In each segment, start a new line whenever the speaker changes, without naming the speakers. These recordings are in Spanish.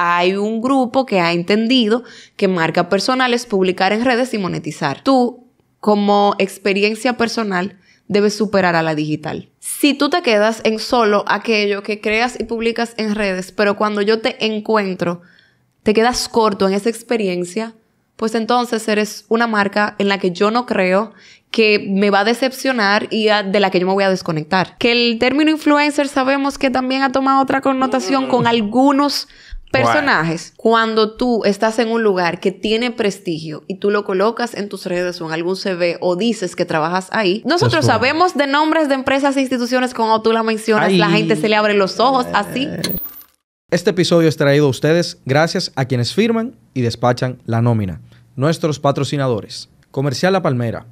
hay un grupo que ha entendido que marca personal es publicar en redes y monetizar. Tú, como experiencia personal, debes superar a la digital. Si tú te quedas en solo aquello que creas y publicas en redes, pero cuando yo te encuentro, te quedas corto en esa experiencia, pues entonces eres una marca en la que yo no creo que me va a decepcionar y de la que yo me voy a desconectar. Que el término influencer sabemos que también ha tomado otra connotación con algunos personajes, cuando tú estás en un lugar que tiene prestigio y tú lo colocas en tus redes o en algún CV o dices que trabajas ahí, nosotros sabemos de nombres de empresas e instituciones como tú las mencionas, la gente se le abre los ojos así.
Este episodio es traído a ustedes gracias a quienes firman y despachan la nómina. Nuestros patrocinadores. Comercial La Palmera,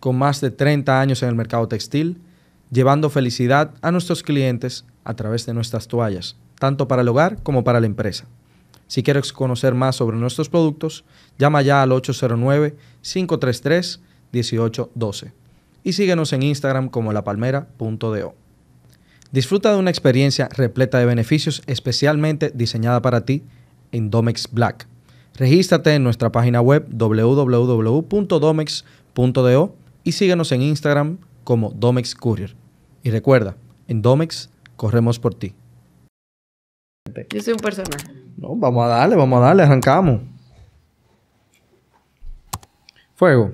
con más de 30 años en el mercado textil, llevando felicidad a nuestros clientes a través de nuestras toallas tanto para el hogar como para la empresa. Si quieres conocer más sobre nuestros productos, llama ya al 809-533-1812 y síguenos en Instagram como lapalmera.do. Disfruta de una experiencia repleta de beneficios especialmente diseñada para ti en Domex Black. Regístrate en nuestra página web www.domex.do y síguenos en Instagram como Domex Courier. Y recuerda, en Domex corremos por ti. Yo soy un personaje. No, vamos a darle, vamos a darle, arrancamos. Fuego.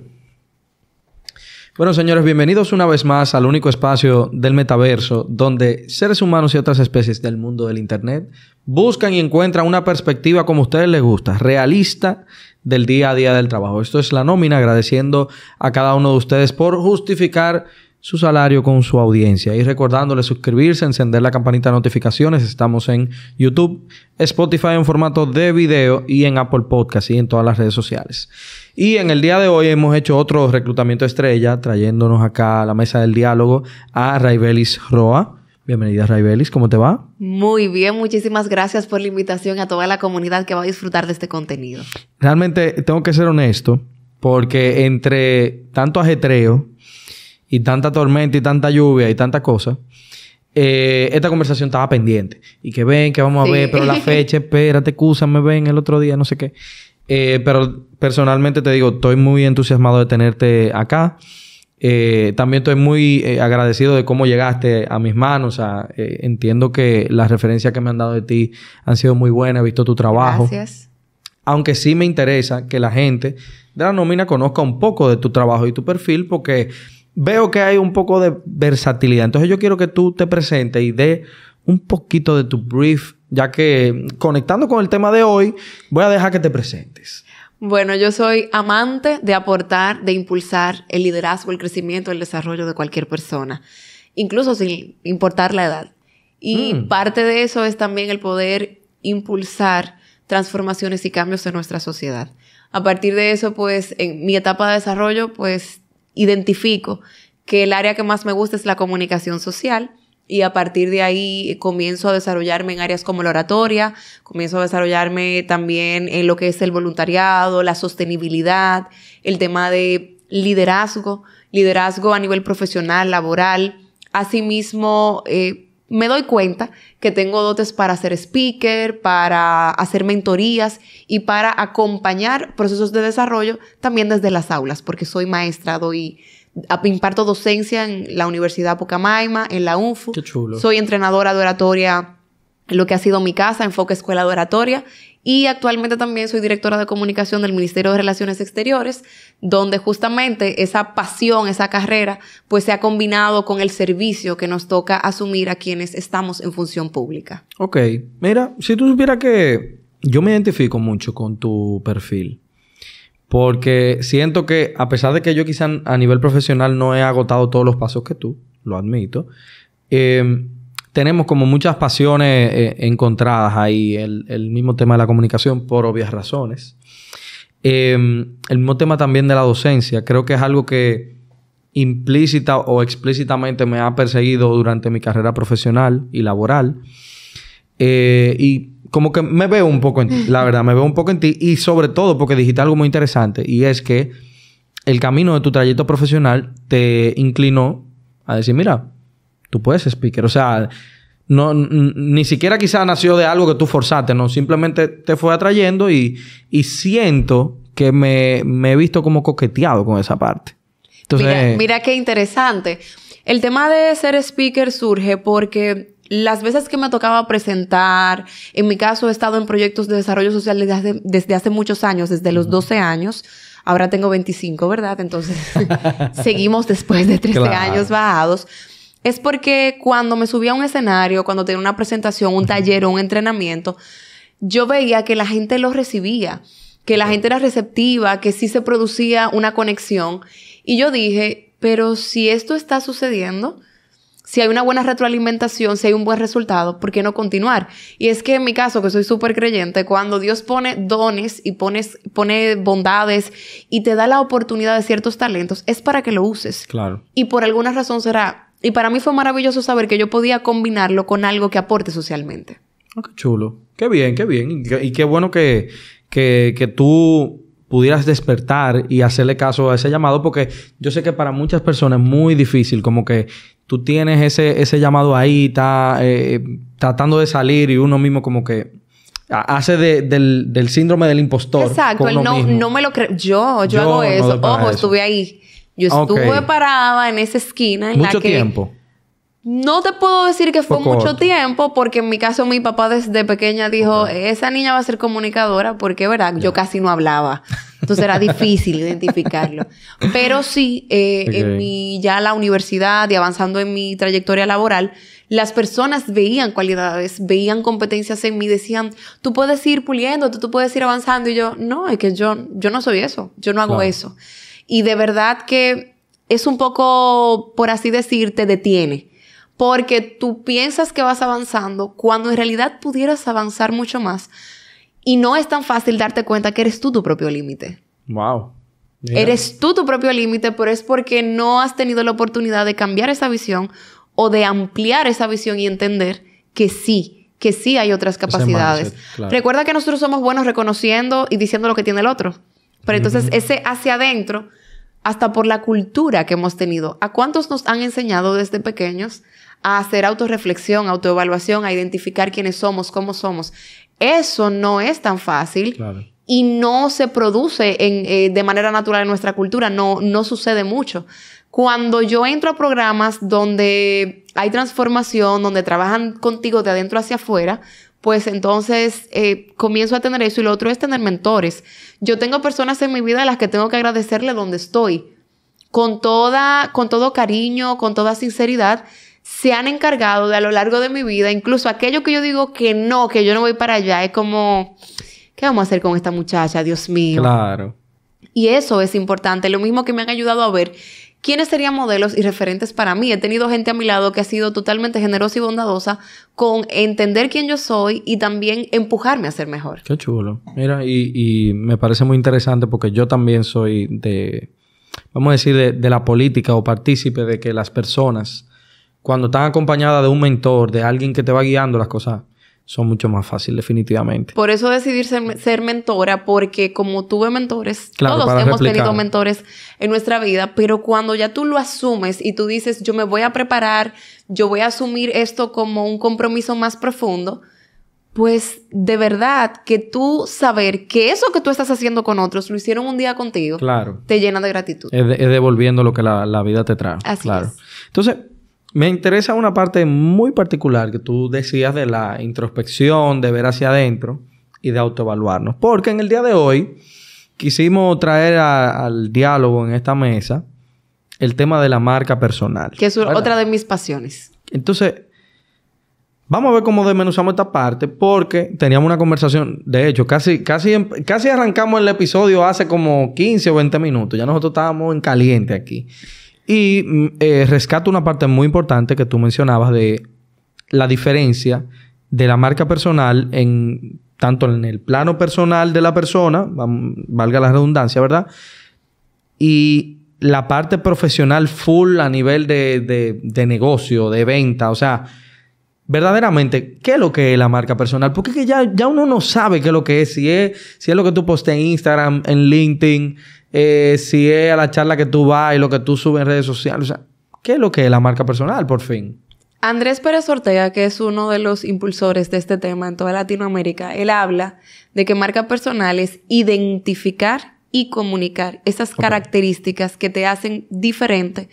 Bueno, señores, bienvenidos una vez más al único espacio del metaverso donde seres humanos y otras especies del mundo del Internet buscan y encuentran una perspectiva como a ustedes les gusta, realista del día a día del trabajo. Esto es la nómina, agradeciendo a cada uno de ustedes por justificar su salario con su audiencia. Y recordándole suscribirse, encender la campanita de notificaciones. Estamos en YouTube, Spotify en formato de video y en Apple Podcast y en todas las redes sociales. Y en el día de hoy hemos hecho otro reclutamiento estrella, trayéndonos acá a la mesa del diálogo a Raibelis Roa. Bienvenida Raibelis, ¿cómo te va?
Muy bien, muchísimas gracias por la invitación a toda la comunidad que va a disfrutar de este contenido.
Realmente tengo que ser honesto, porque entre tanto ajetreo, y tanta tormenta y tanta lluvia y tanta cosa, eh, esta conversación estaba pendiente. Y que ven, que vamos a ver, pero la fecha, espérate, me ven el otro día, no sé qué. Eh, pero personalmente te digo, estoy muy entusiasmado de tenerte acá. Eh, también estoy muy agradecido de cómo llegaste a mis manos. entiendo que las referencias que me han dado de ti han sido muy buenas, he visto tu trabajo. Gracias. Aunque sí me interesa que la gente de la nómina conozca un poco de tu trabajo y tu perfil, porque veo que hay un poco de versatilidad. Entonces yo quiero que tú te presentes y dé un poquito de tu brief, ya que conectando con el tema de hoy, voy a dejar que te presentes.
Bueno, yo soy amante de aportar, de impulsar el liderazgo, el crecimiento, el desarrollo de cualquier persona, incluso sin importar la edad. Y mm. parte de eso es también el poder impulsar transformaciones y cambios en nuestra sociedad. A partir de eso, pues en mi etapa de desarrollo, pues identifico que el área que más me gusta es la comunicación social y a partir de ahí comienzo a desarrollarme en áreas como la oratoria, comienzo a desarrollarme también en lo que es el voluntariado, la sostenibilidad, el tema de liderazgo, liderazgo a nivel profesional, laboral, asimismo... Eh, me doy cuenta que tengo dotes para ser speaker, para hacer mentorías y para acompañar procesos de desarrollo también desde las aulas, porque soy maestra, doy imparto docencia en la Universidad pucamaima en la UNFU. Qué Soy entrenadora de oratoria lo que ha sido mi casa, enfoque escuela de oratoria y actualmente también soy directora de comunicación del Ministerio de Relaciones Exteriores, donde justamente esa pasión, esa carrera, pues se ha combinado con el servicio que nos toca asumir a quienes estamos en función pública.
Ok, mira, si tú supieras que yo me identifico mucho con tu perfil. Porque siento que, a pesar de que yo quizá a nivel profesional no he agotado todos los pasos que tú, lo admito, eh, tenemos como muchas pasiones eh, encontradas ahí. El, mismo tema de la comunicación, por obvias razones. Em, el mismo tema también de la docencia. Creo que es algo que implícita o explícitamente me ha perseguido durante mi carrera profesional y laboral. Eh, y como que me veo un poco en ti, la verdad, me veo un poco en ti. Y sobre todo porque dijiste algo muy interesante y es que el camino de tu trayecto profesional te inclinó a decir, mira, puedes speaker. O sea, no, ni siquiera quizás nació de algo que tú forzaste, no, simplemente te fue atrayendo y, siento que me, he visto como coqueteado con esa parte. Entonces, mira,
qué interesante. El tema de ser speaker surge porque las veces que me tocaba presentar, en mi caso he estado en proyectos de desarrollo social desde hace, muchos años, desde los 12 años. Ahora tengo 25, ¿verdad? Entonces, seguimos después de 13 años bajados es porque cuando me subía a un escenario, cuando tenía una presentación, un taller un entrenamiento, yo veía que la gente lo recibía, que la gente era receptiva, que sí se producía una conexión. Y yo dije, pero si esto está sucediendo, si hay una buena retroalimentación, si hay un buen resultado, ¿por qué no continuar? Y es que en mi caso, que soy súper creyente, cuando Dios pone dones y pones, pone bondades y te da la oportunidad de ciertos talentos, es para que lo uses. Claro. Y por alguna razón será y para mí fue maravilloso saber que yo podía combinarlo con algo que aporte socialmente.
Ah, qué chulo. Qué bien, qué bien. Y qué, bueno que, tú pudieras despertar y hacerle caso a ese llamado, porque yo sé que para muchas personas es muy difícil, como que tú tienes ese, ese llamado ahí, está eh, tratando de salir y uno mismo como que hace del, síndrome del impostor. Exacto, no, no
me lo creo. Yo, yo, hago eso. Ojo, estuve ahí. Yo estuve parada en esa esquina en la que... tiempo. No te puedo decir que fue, mucho tiempo, porque en mi caso mi papá desde pequeña dijo, esa niña va a ser comunicadora, porque verdad, yo casi no hablaba. Entonces era difícil identificarlo. Pero sí, eh, en ya la universidad y avanzando en mi trayectoria laboral, las personas veían cualidades, veían competencias en mí, decían, tú puedes ir puliendo, tú puedes ir avanzando. Y yo, no, es que yo, yo no soy eso, yo no hago eso y de verdad que es un poco, por así decir, te detiene. Porque tú piensas que vas avanzando cuando en realidad pudieras avanzar mucho más. Y no es tan fácil darte cuenta que eres tú tu propio límite.
Wow. Eres
tú tu propio límite, pero es porque no has tenido la oportunidad de cambiar esa visión o de ampliar esa visión y entender que sí, que sí hay otras capacidades. Recuerda que nosotros somos buenos reconociendo y diciendo lo que tiene el otro. Pero entonces ese hacia adentro, hasta por la cultura que hemos tenido, ¿a cuántos nos han enseñado desde pequeños a hacer autorreflexión, autoevaluación, a identificar quiénes somos, cómo somos? Eso no es tan fácil. Y no se produce eh, de manera natural en nuestra cultura, no, no sucede mucho. Cuando yo entro a programas donde hay transformación, donde trabajan contigo de adentro hacia afuera, pues entonces eh, comienzo a tener eso. Y lo otro es tener mentores. Yo tengo personas en mi vida a las que tengo que agradecerle donde estoy. Con, toda, con todo cariño, con toda sinceridad, se han encargado de a lo largo de mi vida, incluso aquello que yo digo que no, que yo no voy para allá, es como, ¿qué vamos a hacer con esta muchacha? Dios mío. Claro. Y eso es importante, lo mismo que me han ayudado a ver quiénes serían modelos y referentes para mí. He tenido gente a mi lado que ha sido totalmente generosa y bondadosa con entender quién yo soy y también empujarme a ser mejor.
Qué chulo. Mira, y, me parece muy interesante porque yo también soy de, vamos a decir, de la política o partícipe de que las personas, cuando están acompañadas de un mentor, de alguien que te va guiando las cosas, son mucho más fáciles, definitivamente.
Por eso decidí ser, mentora, porque como tuve mentores, todos hemos tenido mentores en nuestra vida, pero cuando ya tú lo asumes y tú dices, yo me voy a preparar, yo voy a asumir esto como un compromiso más profundo, pues de verdad que tú saber que eso que tú estás haciendo con otros lo hicieron un día contigo, claro. te llena de gratitud. Es,
devolviendo lo que la, vida te trae. Así claro. es. Entonces, me interesa una parte muy particular que tú decías de la introspección, de ver hacia adentro y de autoevaluarnos. Porque en el día de hoy quisimos traer al diálogo en esta mesa el tema de la marca personal. Que
es otra de mis pasiones.
Entonces, Vamos a ver cómo desmenuzamos esta parte porque teníamos una conversación, de hecho, casi, casi, casi arrancamos el episodio hace como 15 o 20 minutos, ya nosotros estábamos en caliente aquí. Y mm, eh, rescato una parte muy importante que tú mencionabas de la diferencia de la marca personal en tanto en el plano personal de la persona, valga la redundancia, ¿verdad? Y la parte profesional full a nivel de, negocio, de venta, o sea, verdaderamente, ¿qué es lo que es la marca personal? Porque ya, ya uno no sabe qué es lo que es, si es, si es lo que tú posteas en Instagram, en LinkedIn, eh, si es a la charla que tú vas y lo que tú subes en redes sociales. O sea, ¿qué es lo que es la marca personal, por fin?
Andrés Pérez Ortega, que es uno de los impulsores de este tema en toda Latinoamérica, él habla de que marca personal es identificar y comunicar esas características que te hacen diferente,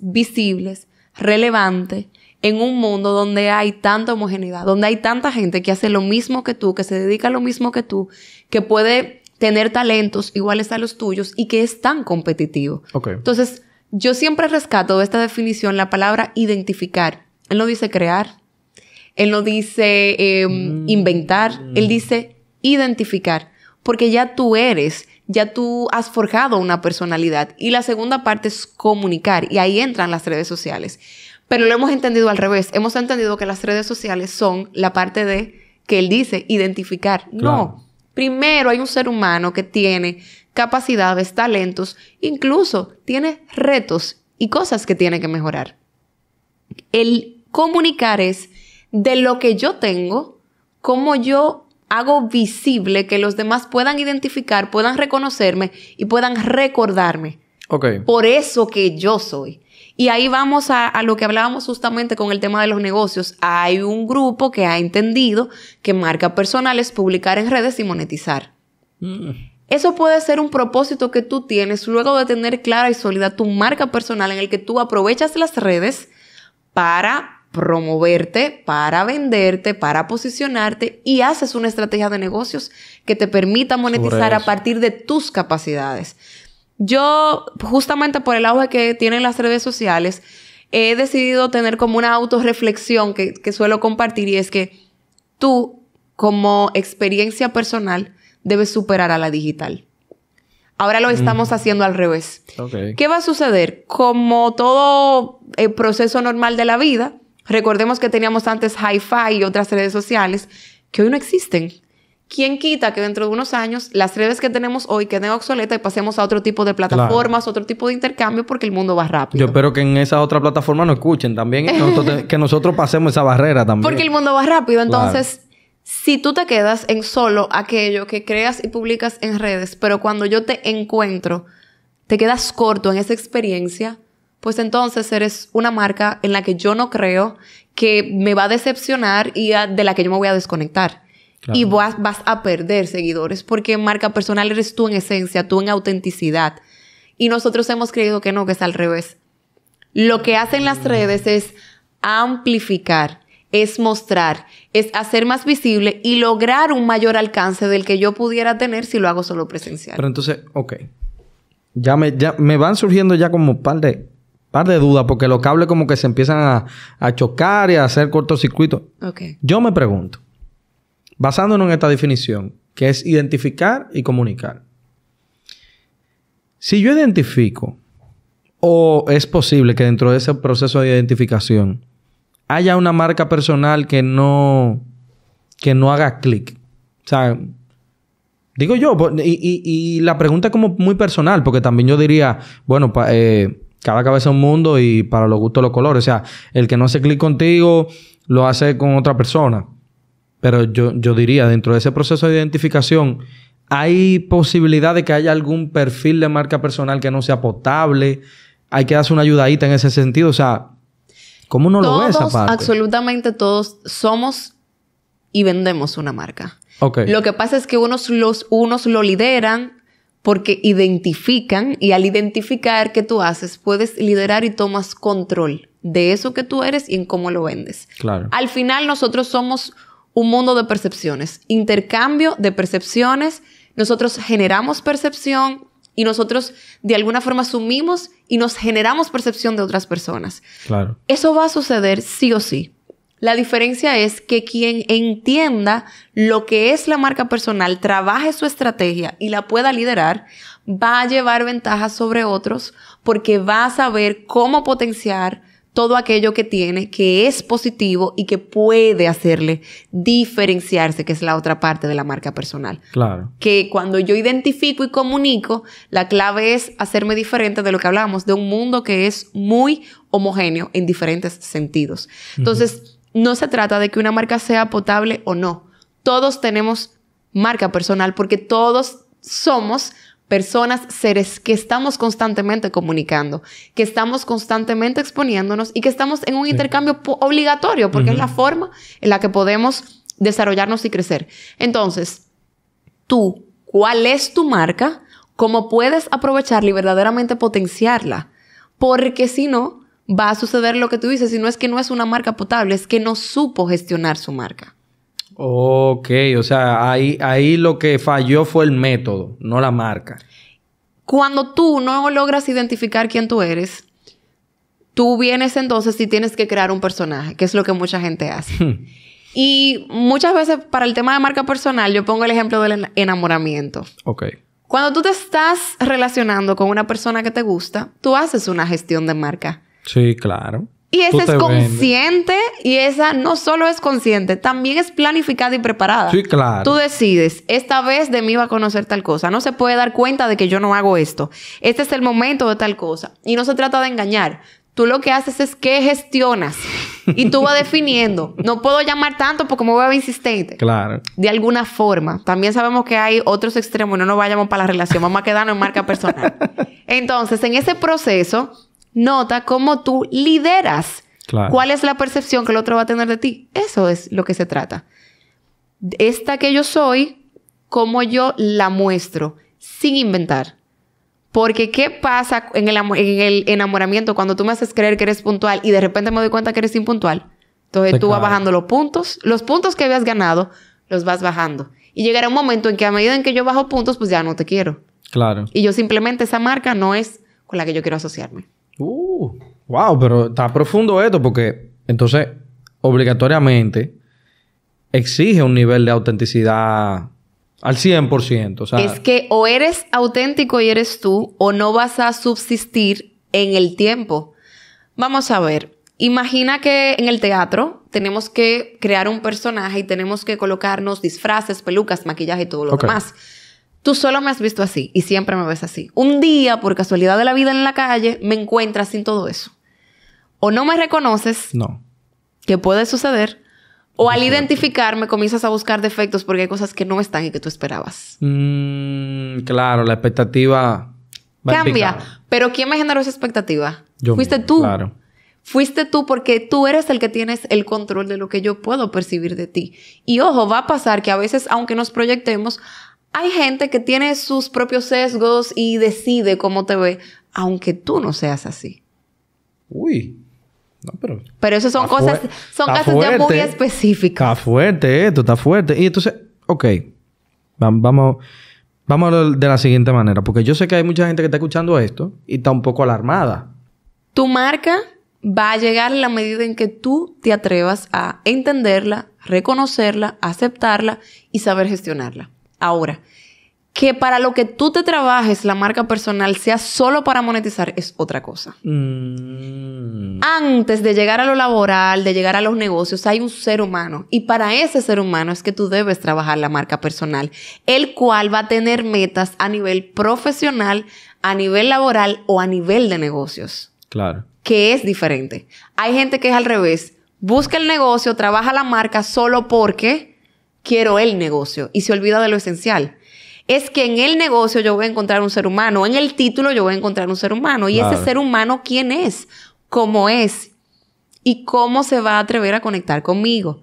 visibles, relevante en un mundo donde hay tanta homogeneidad, donde hay tanta gente que hace lo mismo que tú, que se dedica a lo mismo que tú, que puede tener talentos iguales a los tuyos y que es tan competitivo. Entonces, yo siempre rescato de esta definición la palabra identificar. Él no dice crear, él no dice em, mm. inventar, él mm. dice identificar, porque ya tú eres, ya tú has forjado una personalidad. Y la segunda parte es comunicar, y ahí entran las redes sociales. Pero lo hemos entendido al revés, hemos entendido que las redes sociales son la parte de que él dice identificar. No Primero hay un ser humano que tiene capacidades, talentos, incluso tiene retos y cosas que tiene que mejorar. El comunicar es de lo que yo tengo, cómo yo hago visible que los demás puedan identificar, puedan reconocerme y puedan recordarme. Por eso que yo soy. Y ahí vamos a, lo que hablábamos justamente con el tema de los negocios. Hay un grupo que ha entendido que marca personal es publicar en redes y monetizar. Mm. Eso puede ser un propósito que tú tienes luego de tener clara y sólida tu marca personal en el que tú aprovechas las redes para promoverte, para venderte, para posicionarte y haces una estrategia de negocios que te permita monetizar a partir de tus capacidades. Yo, justamente por el auge que tienen las redes sociales, he decidido tener como una autorreflexión que, que suelo compartir y es que tú, como experiencia personal, debes superar a la digital. Ahora lo estamos mm. haciendo al revés. ¿Qué va a suceder? Como todo el eh, proceso normal de la vida, recordemos que teníamos antes hi-fi y otras redes sociales que hoy no existen. ¿Quién quita que dentro de unos años las redes que tenemos hoy queden obsoletas y pasemos a otro tipo de plataformas, otro tipo de intercambio porque el mundo va rápido?
Yo espero que en esa otra plataforma nos escuchen también, que nosotros pasemos esa barrera también. Porque el
mundo va rápido, entonces... Si tú te quedas en solo aquello que creas y publicas en redes, pero cuando yo te encuentro, te quedas corto en esa experiencia, pues entonces eres una marca en la que yo no creo, que me va a decepcionar y de la que yo me voy a desconectar. Y vas, vas a perder seguidores porque marca personal eres tú en esencia, tú en autenticidad. Y nosotros hemos creído que no, que es al revés. Lo que hacen las mm. redes es amplificar, es mostrar, es hacer más visible y lograr un mayor alcance del que yo pudiera tener si lo hago solo presencial. Pero
entonces, ok. Ya me, ya me van surgiendo ya como un par de, par de dudas porque los cables como que se empiezan a, a chocar y a hacer cortocircuito. Ok. Yo me pregunto. Basándonos en esta definición, que es identificar y comunicar. Si yo identifico, o es posible que dentro de ese proceso de identificación haya una marca personal que no, que no haga clic. O sea, digo yo, pues, y, la pregunta es como muy personal, porque también yo diría, bueno, eh, cada cabeza es un mundo y para los gustos los colores. O sea, el que no hace clic contigo, lo hace con otra persona. Pero yo, diría, dentro de ese proceso de identificación, ¿hay posibilidad de que haya algún perfil de marca personal que no sea potable? Hay que darse una ayudadita en ese sentido. O sea, ¿cómo uno lo ve esa parte?
Absolutamente todos somos y vendemos una marca. Okay. Lo que pasa es que unos, los, unos lo lideran porque identifican y al identificar qué tú haces, puedes liderar y tomas control de eso que tú eres y en cómo lo vendes. Claro. Al final nosotros somos un mundo de percepciones, intercambio de percepciones. Nosotros generamos percepción y nosotros de alguna forma asumimos y nos generamos percepción de otras personas. Claro. Eso va a suceder sí o sí. La diferencia es que quien entienda lo que es la marca personal, trabaje su estrategia y la pueda liderar, va a llevar ventajas sobre otros porque va a saber cómo potenciar, todo aquello que tiene, que es positivo y que puede hacerle diferenciarse, que es la otra parte de la marca personal. Claro. Que cuando yo identifico y comunico, la clave es hacerme diferente de lo que hablábamos, de un mundo que es muy homogéneo en diferentes sentidos. Entonces, no se trata de que una marca sea potable o no. Todos tenemos marca personal porque todos somos personas, seres que estamos constantemente comunicando, que estamos constantemente exponiéndonos y que estamos en un intercambio obligatorio, porque es la forma en la que podemos desarrollarnos y crecer. Entonces, tú, ¿cuál es tu marca? ¿Cómo puedes aprovecharla y verdaderamente potenciarla? Porque si no, va a suceder lo que tú dices, si no es que no es una marca potable, es que no supo gestionar su marca.
Ok, o sea, ahí, ahí lo que falló fue el método, no la marca.
Cuando tú no logras identificar quién tú eres, tú vienes entonces y tienes que crear un personaje, que es lo que mucha gente hace. Hmm. y muchas veces para el tema de marca personal, yo pongo el ejemplo del enamoramiento. Ok. Cuando tú te estás relacionando con una persona que te gusta, tú haces una gestión de marca.
Sí, claro. Y esa es consciente
y esa no solo es consciente, también es planificada y preparada. Sí, claro. Tú decides, esta vez de mí va a conocer tal cosa, no se puede dar cuenta de que yo no hago esto, este es el momento de tal cosa. Y no se trata de engañar, tú lo que haces es que gestionas y tú vas definiendo, no puedo llamar tanto porque me voy a ver insistente. Claro. De alguna forma, también sabemos que hay otros extremos, no nos vayamos para la relación, vamos a quedarnos en marca personal. Entonces, en ese proceso nota cómo tú lideras. ¿Cuál es la percepción que el otro va a tener de ti? Eso es lo que se trata. Esta que yo soy, cómo yo la muestro, sin inventar. Porque ¿qué pasa en el, enamoramiento cuando tú me haces creer que eres puntual y de repente me doy cuenta que eres impuntual? Entonces tú vas bajando los puntos, los puntos que habías ganado, los vas bajando. Y llegará un momento en que a medida en que yo bajo puntos, pues ya no te quiero. Claro. Y yo simplemente esa marca no es con la que yo quiero asociarme.
Uh, wow, pero está profundo esto porque entonces obligatoriamente exige un nivel de autenticidad al 100%. es
que o eres auténtico y eres tú o no vas a subsistir en el tiempo. Vamos a ver, imagina que en el teatro tenemos que crear un personaje y tenemos que colocarnos disfraces, pelucas, maquillaje y todo lo demás. Tú solo me has visto así y siempre me ves así. Un día, por casualidad de la vida en la calle, me encuentras sin todo eso. O no me reconoces. No. Que puede suceder. O al identificarme comienzas a buscar defectos porque hay cosas que no están y que tú esperabas.
Mm, claro, la expectativa cambia.
Pero ¿quién me generó esa expectativa? Yo Fuiste tú. Claro. Fuiste tú porque tú eres el que tienes el control de lo que yo puedo percibir de ti. Y ojo, va a pasar que a veces, aunque nos proyectemos, hay gente que tiene sus propios sesgos y decide cómo te ve, aunque tú no seas así. Uy. No, pero, pero eso son cosas, son casos muy
específicas. Está fuerte esto, está fuerte. Y entonces, ok, vamos, vamos de la siguiente manera, porque yo sé que hay mucha gente que está escuchando esto y está un poco alarmada.
Tu marca va a llegar a la medida en que tú te atrevas a entenderla, reconocerla, aceptarla y saber gestionarla. Ahora, que para lo que tú te trabajes la marca personal sea solo para monetizar es otra cosa.
Mm.
Antes de llegar a lo laboral, de llegar a los negocios, hay un ser humano y para ese ser humano es que tú debes trabajar la marca personal, el cual va a tener metas a nivel profesional, a nivel laboral o a nivel de negocios. Claro. Que es diferente. Hay gente que es al revés. Busca el negocio, trabaja la marca solo porque quiero el negocio y se olvida de lo esencial. Es que en el negocio yo voy a encontrar un ser humano, en el título yo voy a encontrar un ser humano y ese ser humano quién es, cómo es y cómo se va a atrever a conectar conmigo.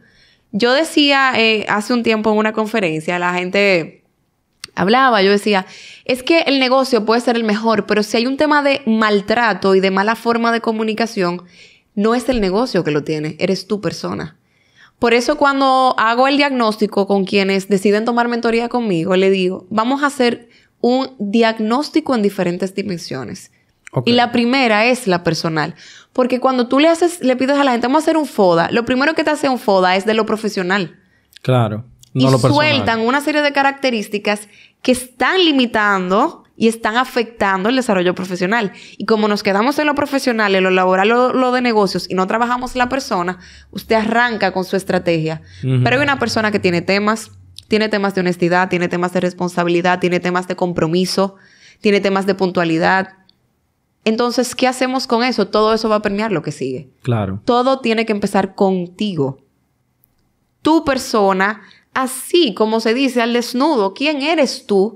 Yo decía eh, hace un tiempo en una conferencia, la gente hablaba, yo decía, es que el negocio puede ser el mejor, pero si hay un tema de maltrato y de mala forma de comunicación, no es el negocio que lo tiene, eres tu persona. Por eso cuando hago el diagnóstico con quienes deciden tomar mentoría conmigo, le digo, vamos a hacer un diagnóstico en diferentes dimensiones. Y la primera es la personal. Porque cuando tú le haces, le pides a la gente, vamos a hacer un FODA, lo primero que te hace un FODA es de lo profesional.
Claro. No y sueltan
una serie de características que están limitando y están afectando el desarrollo profesional. Y como nos quedamos en lo profesional, en lo laboral, lo, lo de negocios y no trabajamos la persona, usted arranca con su estrategia. Pero hay una persona que tiene temas, tiene temas de honestidad, tiene temas de responsabilidad, tiene temas de compromiso, tiene temas de puntualidad, entonces, ¿qué hacemos con eso? Todo eso va a permear lo que sigue. Claro. Todo tiene que empezar contigo. Tu persona, así como se dice al desnudo, ¿quién eres tú?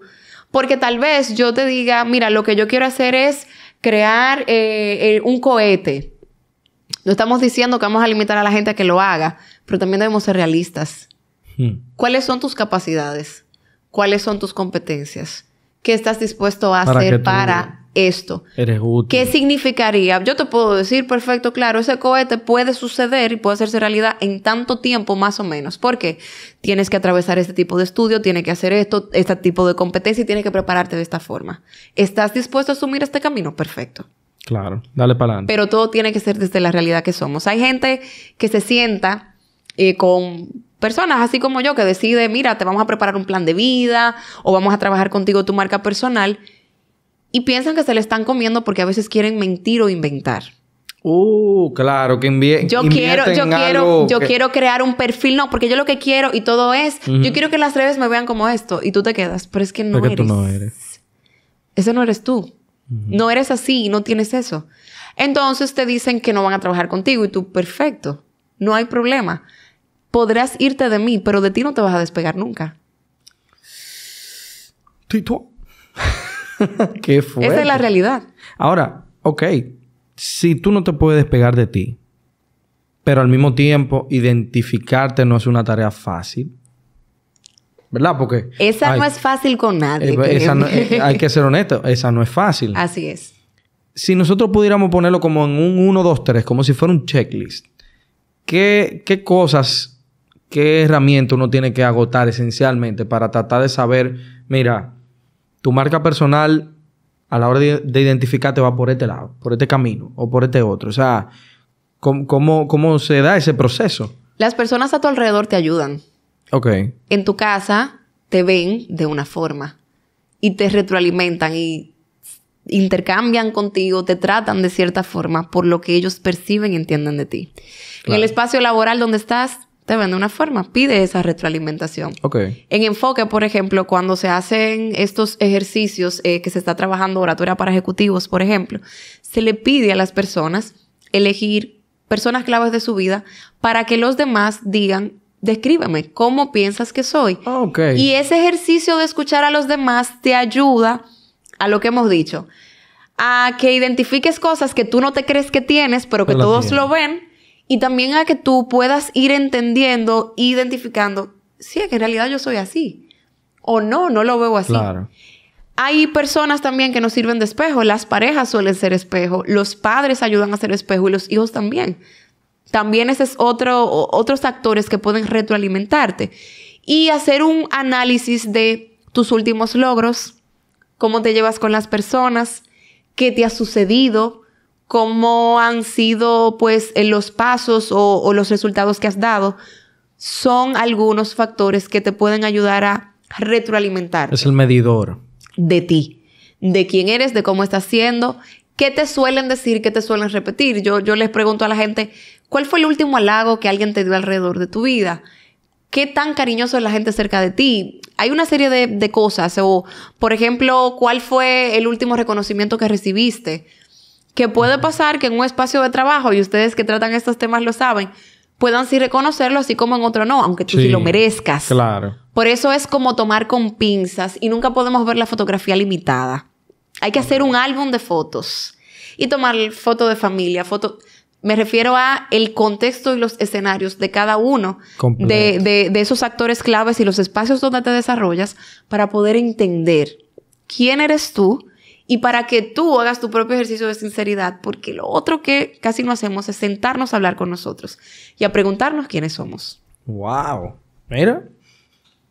Porque tal vez yo te diga, mira, lo que yo quiero hacer es crear eh, eh, un cohete. No estamos diciendo que vamos a limitar a la gente a que lo haga, pero también debemos ser realistas. Hmm. ¿Cuáles son tus capacidades? ¿Cuáles son tus competencias? ¿Qué estás dispuesto a hacer para esto.
Eres útil. ¿Qué
significaría? Yo te puedo decir, perfecto, claro, ese cohete puede suceder y puede hacerse realidad en tanto tiempo más o menos. Porque tienes que atravesar este tipo de estudio, tienes que hacer esto, este tipo de competencia y tienes que prepararte de esta forma. ¿Estás dispuesto a asumir este camino? Perfecto.
Claro, dale para adelante.
Pero todo tiene que ser desde la realidad que somos. Hay gente que se sienta eh, con personas así como yo que decide, mira, te vamos a preparar un plan de vida o vamos a trabajar contigo tu marca personal y piensan que se le están comiendo porque a veces quieren
mentir o inventar. Uh, claro, que invierten Yo quiero, yo quiero, yo quiero
crear un perfil, no, porque yo lo que quiero y todo es, yo quiero que las redes me vean como esto y tú te quedas, pero es que no eres. no eres. Ese no eres tú. No eres así, no tienes eso. Entonces te dicen que no van a trabajar contigo y tú, perfecto, no hay problema. Podrás irte de mí, pero de ti no te vas a despegar nunca.
Tito. Qué fuerte. Esa es la realidad. Ahora, ok, si tú no te puedes despegar de ti, pero al mismo tiempo identificarte no es una tarea fácil. ¿Verdad? Porque... Esa no es
fácil con nadie. Eh, eh, hay que
ser honesto, esa no es fácil. Así es. Si nosotros pudiéramos ponerlo como en un 1, 2, 3, como si fuera un checklist, ¿qué, cosas, qué herramientas uno tiene que agotar esencialmente para tratar de saber, mira, tu marca personal a la hora de, identificarte va por este lado, por este camino o por este otro. O sea, ¿cómo, cómo, se da ese proceso?
Las personas a tu alrededor te ayudan. Ok. En tu casa te ven de una forma y te retroalimentan y intercambian contigo, te tratan de cierta forma por lo que ellos perciben y entienden de ti. En el espacio laboral donde estás, te de una forma, pide esa retroalimentación. Okay. En enfoque, por ejemplo, cuando se hacen estos ejercicios eh, que se está trabajando, oratoria para ejecutivos, por ejemplo, se le pide a las personas elegir personas claves de su vida para que los demás digan, descríbeme cómo piensas que soy. Ah, okay. Y ese ejercicio de escuchar a los demás te ayuda a lo que hemos dicho, a que identifiques cosas que tú no te crees que tienes, pero que todos lo ven y también a que tú puedas ir entendiendo, identificando, sí, que en realidad yo soy así. O no, no lo veo así. Claro. Hay personas también que nos sirven de espejo. Las parejas suelen ser espejo. Los padres ayudan a ser espejo y los hijos también. También ese es otro, otros actores que pueden retroalimentarte. Y hacer un análisis de tus últimos logros, cómo te llevas con las personas, qué te ha sucedido, cómo han sido pues eh, los pasos o, los resultados que has dado, son algunos factores que te pueden ayudar a retroalimentar.
Es el medidor.
De ti, de quién eres, de cómo estás siendo, qué te suelen decir, qué te suelen repetir. Yo, yo les pregunto a la gente, ¿cuál fue el último halago que alguien te dio alrededor de tu vida? qué tan cariñoso es la gente cerca de ti. Hay una serie de, de, cosas. O, por ejemplo, ¿cuál fue el último reconocimiento que recibiste? que puede pasar que en un espacio de trabajo, y ustedes que tratan estos temas lo saben, puedan sí reconocerlo, así como en otro no, aunque tú sí, lo merezcas. Claro. Por eso es como tomar con pinzas y nunca podemos ver la fotografía limitada. Hay que hacer un álbum de fotos y tomar foto de familia, foto... Me refiero a el contexto y los escenarios de cada uno de, de, de esos actores claves y los espacios donde te desarrollas para poder entender quién eres tú, y para que tú hagas tu propio ejercicio de sinceridad, porque lo otro que casi no hacemos es sentarnos a hablar con nosotros y a preguntarnos quiénes
somos. ¡Wow! Mira,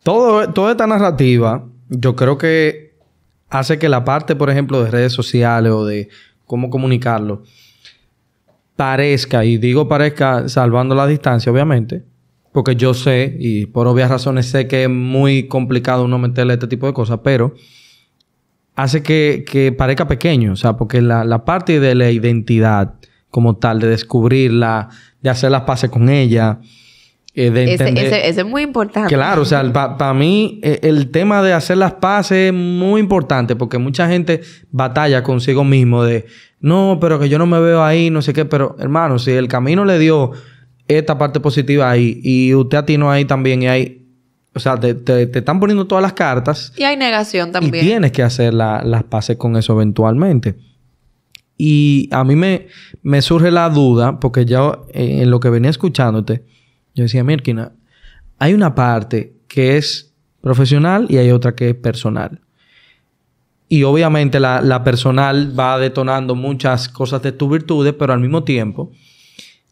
todo, toda esta narrativa yo creo que hace que la parte, por ejemplo, de redes sociales o de cómo comunicarlo, parezca, y digo parezca salvando la distancia, obviamente, porque yo sé, y por obvias razones sé que es muy complicado uno meterle este tipo de cosas, pero hace que, parezca pequeño, o sea, porque la, parte de la identidad como tal, de descubrirla, de hacer las paces con ella, eh, de entender... Ese,
es muy importante. Claro, o
sea, para mí e, el tema de hacer las paces es muy importante porque mucha gente batalla consigo mismo de, no, pero que yo no me veo ahí, no sé qué, pero hermano, si el camino le dio esta parte positiva ahí y usted atinó ahí también y ahí, o sea, te, están poniendo todas las cartas.
Y hay negación también. Y tienes
que hacer las paces con eso eventualmente. Y a mí me, me surge la duda, porque ya eh, en lo que venía escuchándote, yo decía, Mirkina, hay una parte que es profesional y hay otra que es personal. Y obviamente la, la personal va detonando muchas cosas de tus virtudes, pero al mismo tiempo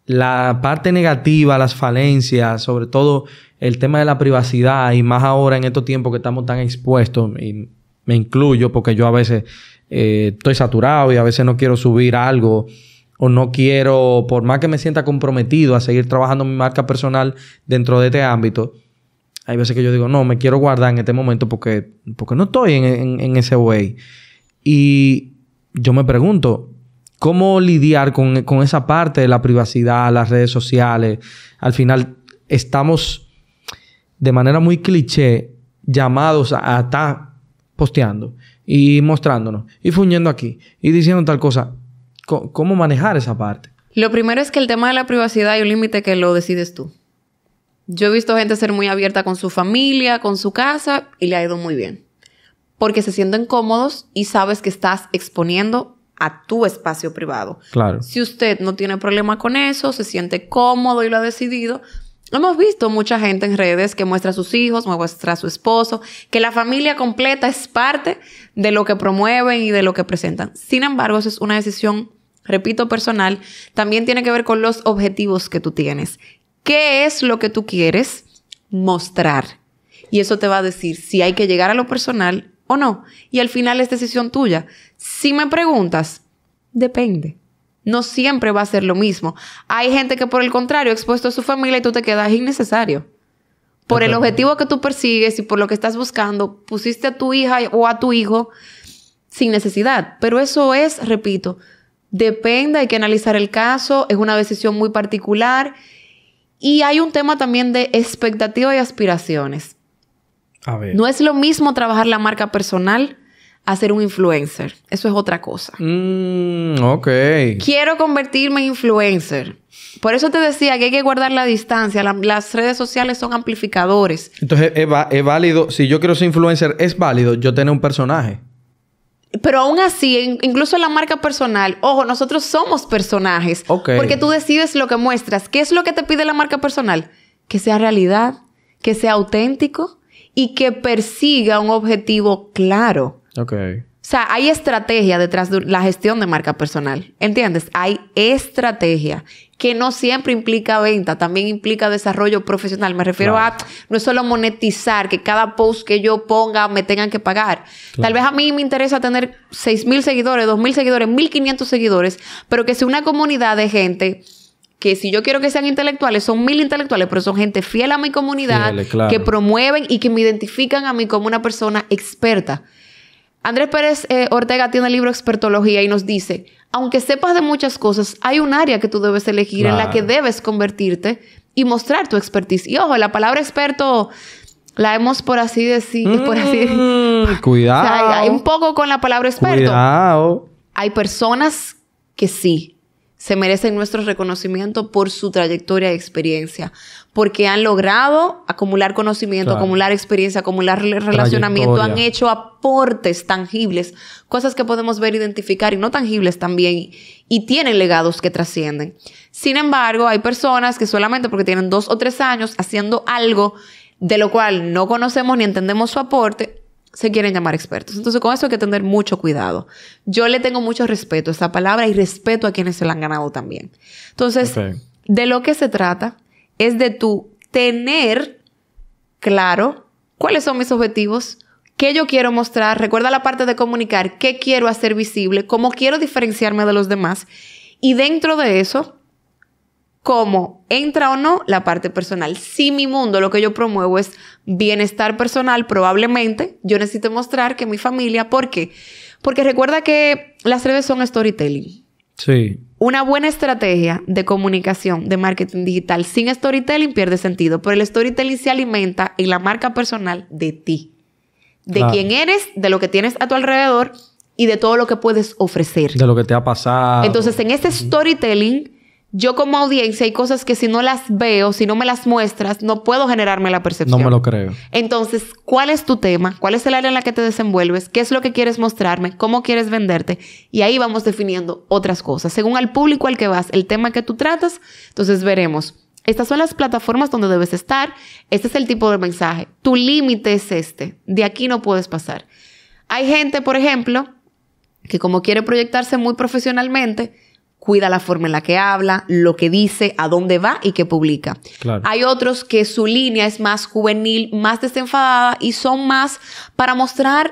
la parte negativa, las falencias, sobre todo el tema de la privacidad y más ahora en estos tiempos que estamos tan expuestos, y me incluyo porque yo a veces eh, estoy saturado y a veces no quiero subir algo o no quiero, por más que me sienta comprometido a seguir trabajando mi marca personal dentro de este ámbito, hay veces que yo digo, no, me quiero guardar en este momento porque, porque no estoy en, en ese way. Y yo me pregunto, ¿Cómo lidiar con, esa parte de la privacidad, las redes sociales? Al final estamos de manera muy cliché llamados a, estar posteando y mostrándonos y fuñendo aquí y diciendo tal cosa. ¿Cómo, ¿Cómo manejar esa parte?
Lo primero es que el tema de la privacidad hay un límite que lo decides tú. Yo he visto gente ser muy abierta con su familia, con su casa y le ha ido muy bien. Porque se sienten cómodos y sabes que estás exponiendo a tu espacio privado. Claro. Si usted no tiene problema con eso, se siente cómodo y lo ha decidido, hemos visto mucha gente en redes que muestra a sus hijos, muestra a su esposo, que la familia completa es parte de lo que promueven y de lo que presentan. Sin embargo, eso es una decisión, repito, personal. También tiene que ver con los objetivos que tú tienes. ¿Qué es lo que tú quieres mostrar? Y eso te va a decir si hay que llegar a lo personal o no. Y al final es decisión tuya. Si me preguntas, depende. No siempre va a ser lo mismo. Hay gente que por el contrario, expuesto a su familia y tú te quedas innecesario. Por el objetivo que tú persigues y por lo que estás buscando, pusiste a tu hija o a tu hijo sin necesidad. Pero eso es, repito, depende, hay que analizar el caso, es una decisión muy particular. Y hay un tema también de expectativa y aspiraciones. No es lo mismo trabajar la marca personal a ser un influencer. Eso es otra cosa.
Mm, ok.
Quiero convertirme en influencer. Por eso te decía que hay que guardar la distancia. las redes sociales son amplificadores.
Entonces, es, válido. Si yo quiero ser influencer, es válido yo tener un personaje.
Pero aún así, incluso la marca personal, ojo, nosotros somos personajes. Okay. Porque tú decides lo que muestras. ¿Qué es lo que te pide la marca personal? Que sea realidad, que sea auténtico y que persiga un objetivo claro.
Ok. O
sea, hay estrategia detrás de la gestión de marca personal. ¿Entiendes? Hay estrategia que no siempre implica venta, también implica desarrollo profesional. Me refiero a no es solo monetizar, que cada post que yo ponga me tengan que pagar. Tal vez a mí me interesa tener 6.000 seguidores, 2.000 seguidores, 1.500 seguidores, pero que sea una comunidad de gente que si yo quiero que sean intelectuales, son mil intelectuales, pero son gente fiel a mi comunidad, que promueven y que me identifican a mí como una persona experta. Andrés Pérez eh, Ortega tiene el libro Expertología y nos dice, aunque sepas de muchas cosas, hay un área que tú debes elegir en la que debes convertirte y mostrar tu expertise. Y ojo, la palabra experto la hemos por así decir, por mm,
Cuidado. hay, un
poco con la palabra experto. Hay personas que sí, se merecen nuestro reconocimiento por su trayectoria y experiencia, porque han logrado acumular conocimiento, acumular experiencia, acumular relacionamiento, han hecho aportes tangibles, cosas que podemos ver, identificar y no tangibles también, y tienen legados que trascienden. Sin embargo, hay personas que solamente porque tienen dos o tres años haciendo algo de lo cual no conocemos ni entendemos su aporte, se quieren llamar expertos. Entonces, con eso hay que tener mucho cuidado. Yo le tengo mucho respeto a esta palabra y respeto a quienes se la han ganado también. Entonces, de lo que se trata es de tú tener claro cuáles son mis objetivos, qué yo quiero mostrar, recuerda la parte de comunicar, qué quiero hacer visible, cómo quiero diferenciarme de los demás y dentro de eso cómo entra o no la parte personal. Si mi mundo lo que yo promuevo es bienestar personal, probablemente yo necesito mostrar que mi familia, ¿por qué? Porque recuerda que las redes son storytelling. Sí. Una buena estrategia de comunicación, de marketing digital sin storytelling pierde sentido, pero el storytelling se alimenta en la marca personal de ti, de quién eres, de lo que tienes a tu alrededor y de todo lo que puedes
ofrecer. De lo que te ha pasado. Entonces,
en este storytelling yo como audiencia hay cosas que si no las veo, si no me las muestras, no puedo generarme la percepción. No me lo creo. Entonces, ¿cuál es tu tema? ¿Cuál es el área en la que te desenvuelves? ¿Qué es lo que quieres mostrarme? ¿Cómo quieres venderte? Y ahí vamos definiendo otras cosas. Según al público al que vas, el tema que tú tratas, entonces veremos. Estas son las plataformas donde debes estar. Este es el tipo de mensaje. Tu límite es este. De aquí no puedes pasar. Hay gente, por ejemplo, que como quiere proyectarse muy profesionalmente, cuida la forma en la que habla, lo que dice, a dónde va y qué publica. Hay otros que su línea es más juvenil, más desenfadada y son más para mostrar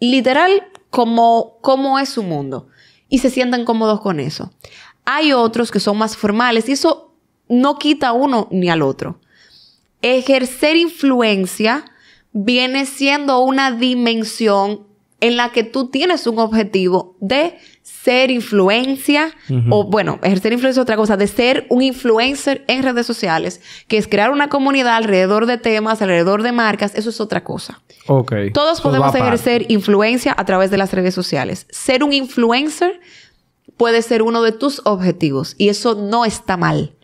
literal cómo, cómo es su mundo y se sientan cómodos con eso. Hay otros que son más formales y eso no quita a uno ni al otro. Ejercer influencia viene siendo una dimensión en la que tú tienes un objetivo de ser influencia, o bueno, ejercer influencia es otra cosa, de ser un influencer en redes sociales, que es crear una comunidad alrededor de temas, alrededor de marcas, eso es otra cosa. Ok. Todos podemos ejercer influencia a través de las redes sociales. Ser un influencer puede ser uno de tus objetivos y eso no está mal.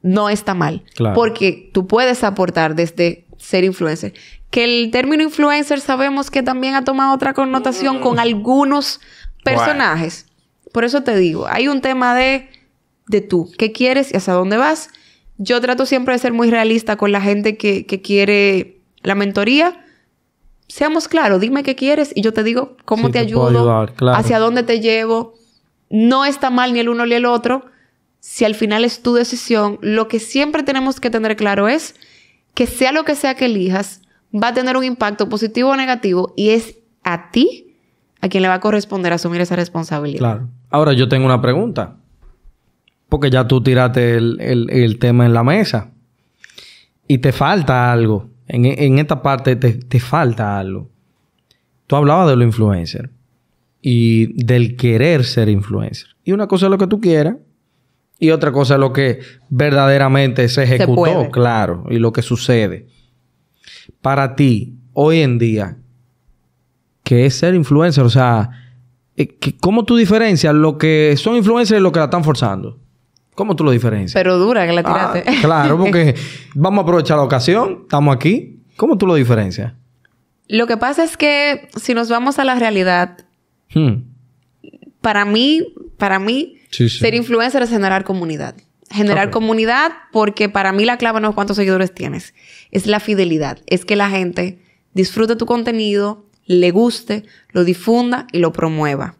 No está mal. Porque tú puedes aportar desde ser influencer. Que el término influencer sabemos que también ha tomado otra connotación con mm. algunos Personajes. Por eso te digo, hay un tema de, de tú, qué quieres y hacia dónde vas. Yo trato siempre de ser muy realista con la gente que, que quiere la mentoría. Seamos claros, dime qué quieres y yo te digo cómo te, ayudo, hacia dónde te llevo. No está mal ni el uno ni el otro. Si al final es tu decisión, lo que siempre tenemos que tener claro es que sea lo que sea que elijas, va a tener un impacto positivo o negativo y es a ti a quien le va a corresponder asumir esa responsabilidad. Claro.
Ahora yo tengo una pregunta, porque ya tú tiraste el, tema en la mesa y te falta algo. En, esta parte te, falta algo. Tú hablabas de lo influencer y del querer ser influencer. Y una cosa es lo que tú quieras y otra cosa es lo que verdaderamente se ejecutó, claro, y lo que sucede. Para ti, hoy en día, que es ser influencer. O sea, eh, ¿cómo tú diferencias lo que son influencers y lo que la están forzando? ¿Cómo tú lo diferencias?
Pero dura que la ah, tiraste. claro, porque
vamos a aprovechar la ocasión, estamos aquí. ¿Cómo tú lo diferencias?
Lo que pasa es que si nos vamos a la realidad, hmm. para mí, para mí, ser influencer es generar comunidad. Generar comunidad porque para mí la clave no es cuántos seguidores tienes, es la fidelidad, es que la gente disfrute tu contenido, le guste, lo difunda y lo promueva.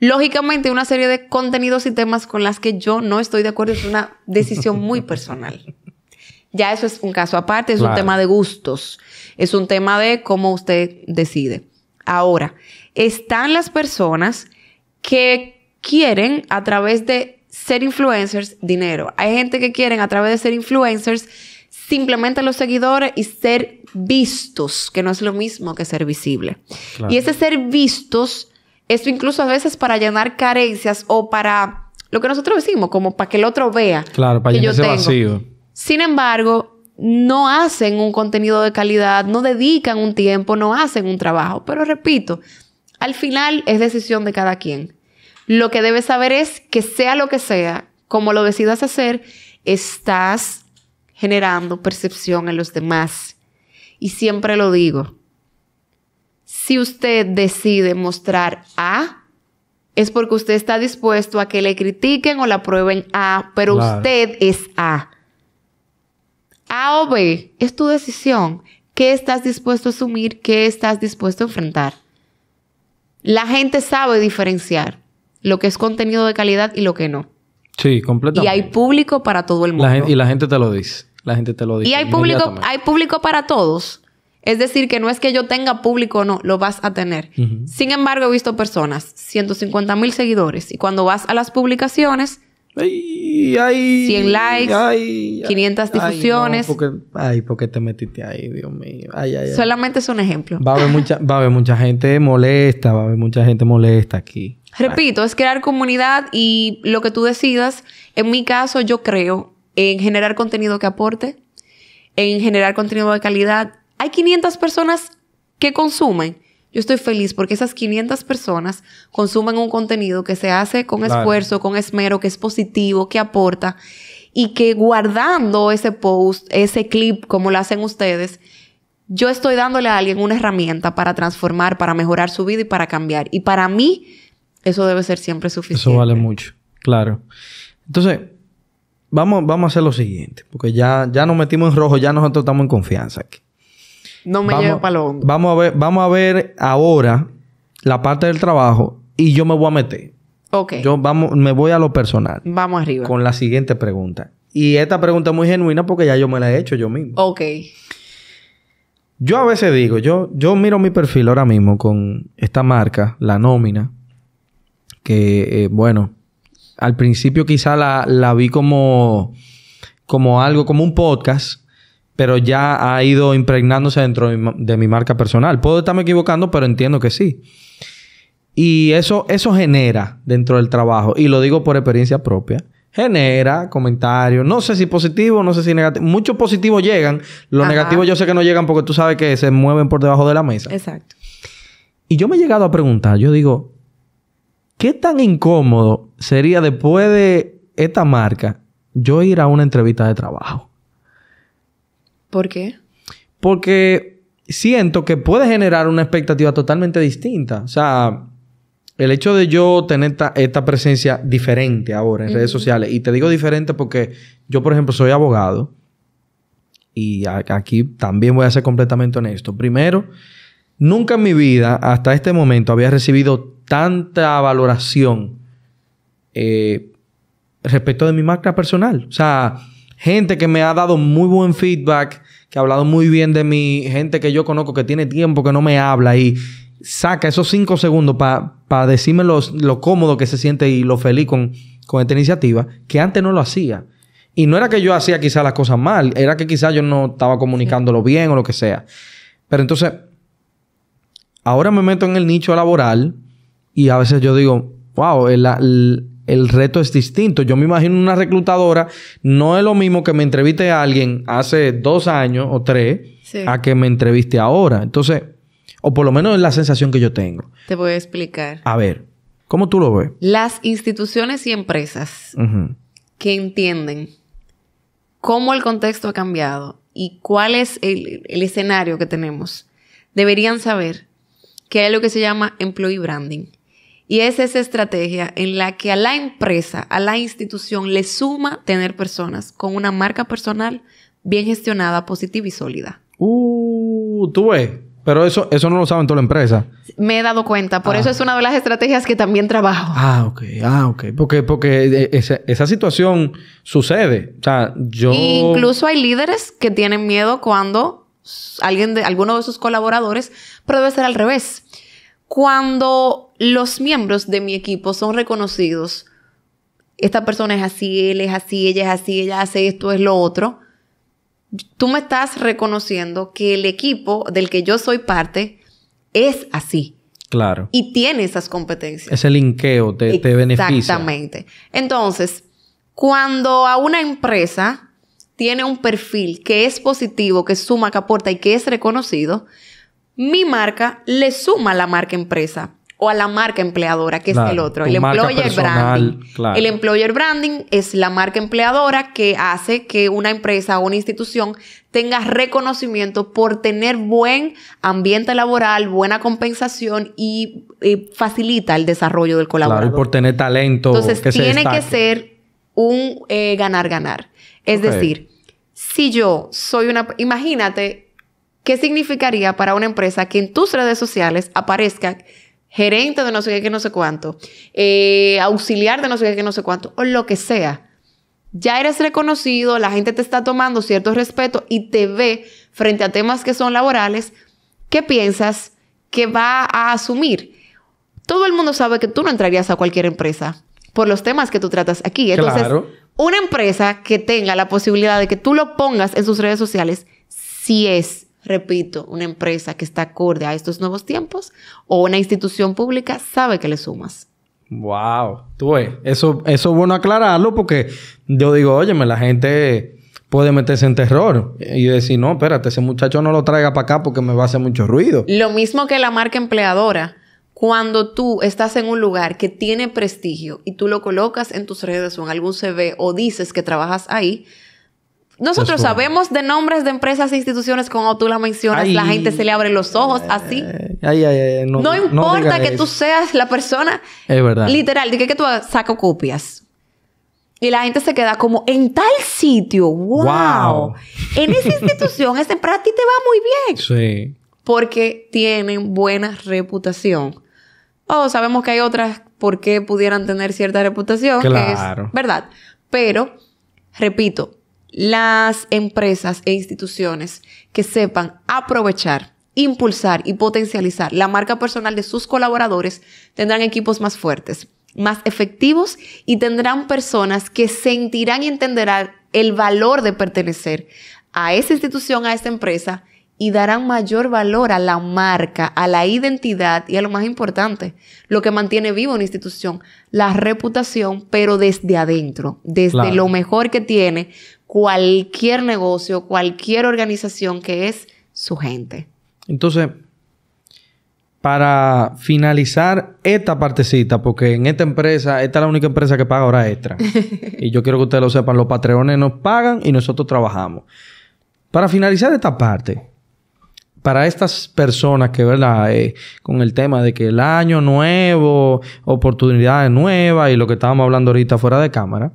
Lógicamente, una serie de contenidos y temas con las que yo no estoy de acuerdo es una decisión muy personal. Ya eso es un caso aparte, es un tema de gustos, es un tema de cómo usted decide. Ahora, están las personas que quieren a través de ser influencers dinero. Hay gente que quieren a través de ser influencers simplemente los seguidores y ser vistos, que no es lo mismo que ser visible. Y ese ser vistos, esto incluso a veces para llenar carencias o para lo que nosotros decimos, como para que el otro vea.
Claro, para yo vacío.
Sin embargo, no hacen un contenido de calidad, no dedican un tiempo, no hacen un trabajo. Pero repito, al final es decisión de cada quien. Lo que debes saber es que sea lo que sea, como lo decidas hacer, estás generando percepción en los demás. Y siempre lo digo, si usted decide mostrar A, es porque usted está dispuesto a que le critiquen o la prueben A, pero usted es A. A o B es tu decisión. ¿Qué estás dispuesto a asumir? ¿Qué estás dispuesto a enfrentar? La gente sabe diferenciar lo que es contenido de calidad y lo que no.
Sí, completamente. Y hay
público para todo el mundo. y
la gente te lo dice la gente te lo dice. Y hay público, hay
público para todos. Es decir, que no es que yo tenga público o no, lo vas a tener. Sin embargo, he visto personas, 150 mil seguidores, y cuando vas a las publicaciones, ay,
100 likes, 500 difusiones. ¡Ay! porque, ay, te metiste ahí, Dios mío.
Solamente es un ejemplo. Va a,
mucha, va a haber mucha gente molesta, va a haber mucha gente molesta aquí. Repito,
es crear comunidad y lo que tú decidas. En mi caso, yo creo en generar contenido que aporte, en generar contenido de calidad. Hay 500 personas que consumen. Yo estoy feliz porque esas 500 personas consumen un contenido que se hace con esfuerzo, con esmero, que es positivo, que aporta y que guardando ese post, ese clip como lo hacen ustedes, yo estoy dándole a alguien una herramienta para transformar, para mejorar su vida y para cambiar. Y para mí, eso debe ser siempre suficiente. Eso vale
mucho, claro. Entonces, vamos, a hacer lo siguiente, porque ya, ya nos metimos en rojo, ya nosotros estamos en confianza aquí.
No me llevo para lo hondo.
Vamos a, ver, vamos a ver ahora la parte del trabajo y yo me voy a meter. Ok. Yo vamos, me voy a lo personal. Vamos arriba. Con la siguiente pregunta. Y esta pregunta es muy genuina porque ya yo me la he hecho yo mismo. Ok. Yo a veces digo, yo, yo miro mi perfil ahora mismo con esta marca, la nómina, que eh, bueno, al principio quizá la, vi como, como algo, como un podcast, pero ya ha ido impregnándose dentro de mi, marca personal. Puedo estarme equivocando, pero entiendo que sí. Y eso, eso genera dentro del trabajo, y lo digo por experiencia propia, genera comentarios, no sé si positivo, no sé si negativo, muchos positivos llegan, los negativos yo sé que no llegan porque tú sabes que se mueven por debajo de la mesa. Exacto. Y yo me he llegado a preguntar, yo digo, ¿Qué tan incómodo sería después de esta marca yo ir a una entrevista de trabajo? ¿Por qué? Porque siento que puede generar una expectativa totalmente distinta. O sea, el hecho de yo tener esta, presencia diferente ahora en redes sociales, y te digo diferente porque yo, por ejemplo, soy abogado, y aquí también voy a ser completamente honesto. Primero, nunca en mi vida, hasta este momento, había recibido tanta valoración eh, respecto de mi marca personal. O sea, gente que me ha dado muy buen feedback, que ha hablado muy bien de mí, gente que yo conozco que tiene tiempo que no me habla y saca esos cinco segundos para decirme lo cómodo que se siente y lo feliz con, con esta iniciativa, que antes no lo hacía. Y no era que yo hacía quizás las cosas mal, era que quizás yo no estaba comunicándolo bien o lo que sea. Pero entonces, ahora me meto en el nicho laboral y a veces yo digo, wow, el, reto es distinto. Yo me imagino una reclutadora, no es lo mismo que me entreviste a alguien hace dos años o tres a que me entreviste ahora. Entonces, o por lo menos es la sensación que yo tengo.
Te voy a explicar.
A ver, ¿cómo tú lo ves?
Las instituciones y empresas que entienden cómo el contexto ha cambiado y cuál es el, el escenario que tenemos, deberían saber que hay lo que se llama employee branding y es esa estrategia en la que a la empresa, a la institución le suma tener personas con una marca personal bien gestionada, positiva y sólida.
Uh, tú ves. Pero eso, eso no lo saben toda la empresa.
Me he dado cuenta. Por ah. eso es una de las estrategias que también trabajo.
Ah, ok. Ah, ok. Porque, porque e, e, esa, situación sucede. O sea, yo... Incluso
hay líderes que tienen miedo cuando alguien de, alguno de sus colaboradores, pero debe ser al revés cuando los miembros de mi equipo son reconocidos, esta persona es así, él es así, ella es así, ella hace esto, es lo otro, tú me estás reconociendo que el equipo del que yo soy parte es
así. Claro. Y
tiene esas competencias.
Ese linkeo te, te beneficia. Exactamente.
Entonces, cuando a una empresa tiene un perfil que es positivo, que suma, que aporta y que es reconocido, mi marca le suma a la marca empresa o a la marca empleadora, que es el otro. El employer branding. El employer branding es la marca empleadora que hace que una empresa o una institución tenga reconocimiento por tener buen ambiente laboral, buena compensación y, facilita el desarrollo del colaborador. Claro, por
tener talento. Entonces, tiene que ser
un ganar-ganar. Eh, es decir, si yo soy una... Imagínate ¿Qué significaría para una empresa que en tus redes sociales aparezca gerente de no sé qué, que no sé cuánto, eh, auxiliar de no sé qué, que no sé cuánto, o lo que sea? Ya eres reconocido, la gente te está tomando cierto respeto y te ve frente a temas que son laborales. ¿Qué piensas que va a asumir? Todo el mundo sabe que tú no entrarías a cualquier empresa por los temas que tú tratas aquí. Entonces, claro. una empresa que tenga la posibilidad de que tú lo pongas en sus redes sociales, sí es repito, una empresa que está acorde a estos nuevos tiempos o una institución pública sabe que le sumas.
Wow, tú eso, eso es bueno aclararlo porque yo digo, óyeme, la gente puede meterse en terror y decir, no, espérate, ese muchacho no lo traiga para acá porque me va a hacer mucho ruido.
Lo mismo que la marca empleadora. Cuando tú estás en un lugar que tiene prestigio y tú lo colocas en tus redes o en algún CV o dices que trabajas ahí, nosotros sabemos de nombres de empresas e instituciones como tú las mencionas, la gente se le abre los ojos así.
no, importa que tú
seas la persona. verdad. Literal, de que, tú saco copias. Y la gente se queda como en tal sitio, wow. En esa institución, esa empresa a ti te va muy bien. Sí. Porque tienen buena reputación. oh, sabemos que hay otras porque pudieran tener cierta reputación. Claro. Que ¿Verdad? Pero, repito, las empresas e instituciones que sepan aprovechar, impulsar y potencializar la marca personal de sus colaboradores tendrán equipos más fuertes, más efectivos y tendrán personas que sentirán y entenderán el valor de pertenecer a esa institución, a esa empresa y darán mayor valor a la marca, a la identidad y a lo más importante, lo que mantiene vivo una institución, la reputación, pero desde adentro, desde lo mejor que tiene, cualquier negocio, cualquier organización que es
su gente. Entonces, para finalizar esta partecita, porque en esta empresa, esta es la única empresa que paga hora extra. y yo quiero que ustedes lo sepan, los patrones nos pagan y nosotros trabajamos. Para finalizar esta parte, para estas personas que, ¿verdad? Eh, con el tema de que el año nuevo, oportunidades nuevas y lo que estábamos hablando ahorita fuera de cámara,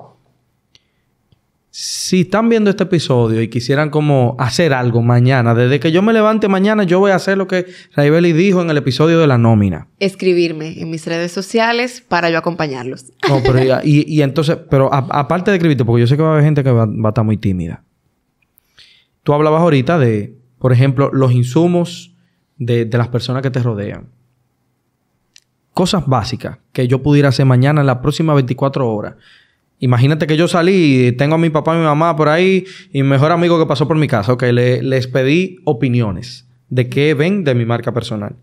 si están viendo este episodio y quisieran como hacer algo mañana, desde que yo me levante mañana, yo voy a hacer lo que Raibeli dijo en el episodio de la nómina.
Escribirme en mis redes sociales para yo acompañarlos.
No, pero y, y, entonces, pero aparte de escribirte, porque yo sé que va a haber gente que va, a estar muy tímida. Tú hablabas ahorita de, por ejemplo, los insumos de, de las personas que te rodean. Cosas básicas que yo pudiera hacer mañana en las próximas 24 horas Imagínate que yo salí, y tengo a mi papá y mi mamá por ahí y mi mejor amigo que pasó por mi casa. Ok, les pedí opiniones de qué ven de mi marca personal.